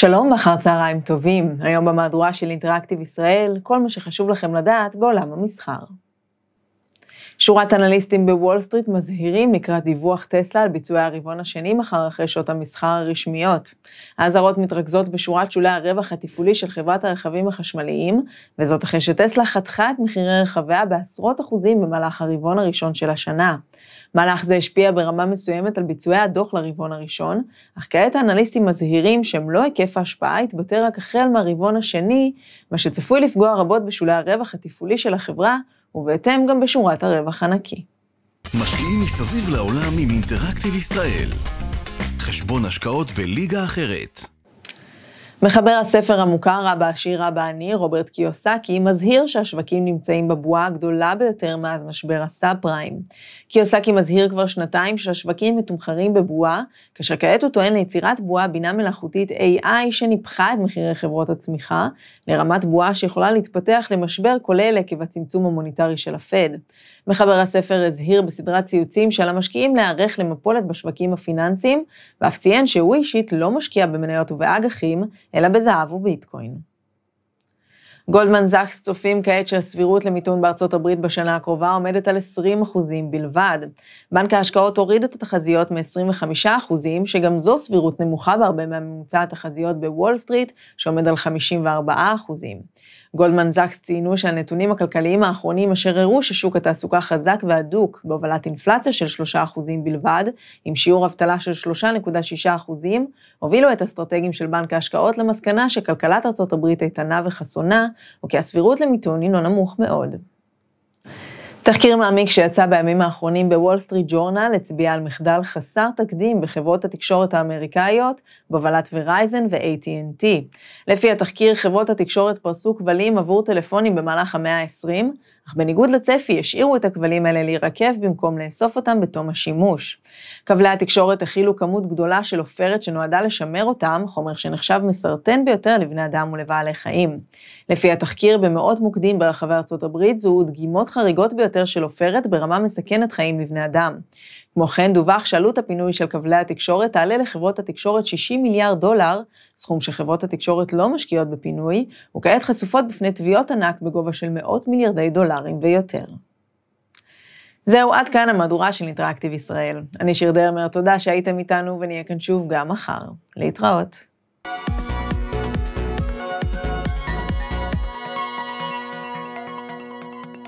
שלום ואחר צהריים טובים, היום במהדורה של אינטראקטיב ישראל, כל מה שחשוב לכם לדעת בעולם המסחר. שורת אנליסטים בוול סטריט מזהירים לקראת דיווח טסלה על ביצועי הרבעון השני מחר אחרי שעות המסחר הרשמיות. האזהרות מתרכזות בשורת שולי הרווח התפעולי של חברת הרכבים החשמליים, וזאת אחרי שטסלה חתכה את מחירי רכביה בעשרות אחוזים במהלך הרבעון הראשון של השנה. מהלך זה השפיע ברמה מסוימת על ביצועי הדוח לרבעון הראשון, אך כעת האנליסטים מזהירים שמלוא היקף ההשפעה יתבטא רק החל מהרבעון השני, מה שצפוי לפגוע רבות בשולי הרווח התפעולי של החברה, ובהתאם גם בשורת הרווח הנקי. משקיעים מסביב לעולם עם אינטראקטיב ישראל. חשבון השקעות בליגה אחרת. מחבר הספר המוכר, רבא עשיר, רבא עני, רוברט קיוסקי, מזהיר שהשווקים נמצאים בבועה הגדולה ביותר מאז משבר הסאב פריים. קיוסקי מזהיר כבר שנתיים שהשווקים מתומחרים בבועה, כאשר כעת הוא טוען ליצירת בועה בינה מלאכותית AI שניפחה את מחירי חברות הצמיחה, לרמת בועה שיכולה להתפתח למשבר כולל עקב הצמצום המוניטרי של הפד. מחבר הספר הזהיר בסדרת ציוצים שעל המשקיעים להיערך למפולת בשווקים הפיננסיים, ואף ציין שהוא אישית לא משקיע במניות ובאג"חים, אלא בזהב וביטקוין. גולדמן זאקס צופים כעת שהסבירות למיתון בארצות הברית בשנה הקרובה עומדת על 20 בלבד. בנק ההשקעות הוריד את התחזיות מ-25 שגם זו סבירות נמוכה בהרבה מהממוצע התחזיות בוול סטריט, שעומד על 54 גולדמן זאקס ציינו שהנתונים הכלכליים האחרונים אשר הראו ששוק התעסוקה חזק והדוק בהובלת אינפלציה של 3% בלבד, עם שיעור אבטלה של 3.6%, הובילו את אסטרטגים של בנק ההשקעות למסקנה שכלכלת ארצות הברית איתנה וחסונה, הוא כי הסבירות למיתון היא לא נמוך מאוד. תחקיר מעמיק שיצא בימים האחרונים בוול סטריט ג'ורנל הצביע על מחדל חסר תקדים בחברות התקשורת האמריקאיות, בהובלת ורייזן ו-AT&T. לפי התחקיר, חברות התקשורת פרסו כבלים עבור טלפונים במהלך המאה ה-20, אך בניגוד לצפי, השאירו את הכבלים האלה להירקב במקום לאסוף אותם בתום השימוש. כבלי התקשורת הכילו כמות גדולה של עופרת שנועדה לשמר אותם, חומר שנחשב מסרטן ביותר לבני אדם ולבעלי חיים. לפי התחקיר, במאות מוקדים ברחבי ארצות הברית זוהו דגימות חריגות ביותר של עופרת ברמה מסכנת חיים לבני אדם. כמו כן, דווח שעלות הפינוי של כבלי התקשורת תעלה לחברות התקשורת 60 מיליארד דולר, סכום שחברות התקשורת לא משקיעות בפינוי, וכעת חשופות בפני תביעות ענק בגובה של מאות מיליארדי דולר. הפופולריים ביותר. זהו, עד כאן המהדורה של אינטראקטיב ישראל. אני שיר דרמר, תודה שהייתם איתנו ונהיה כאן שוב גם מחר. להתראות.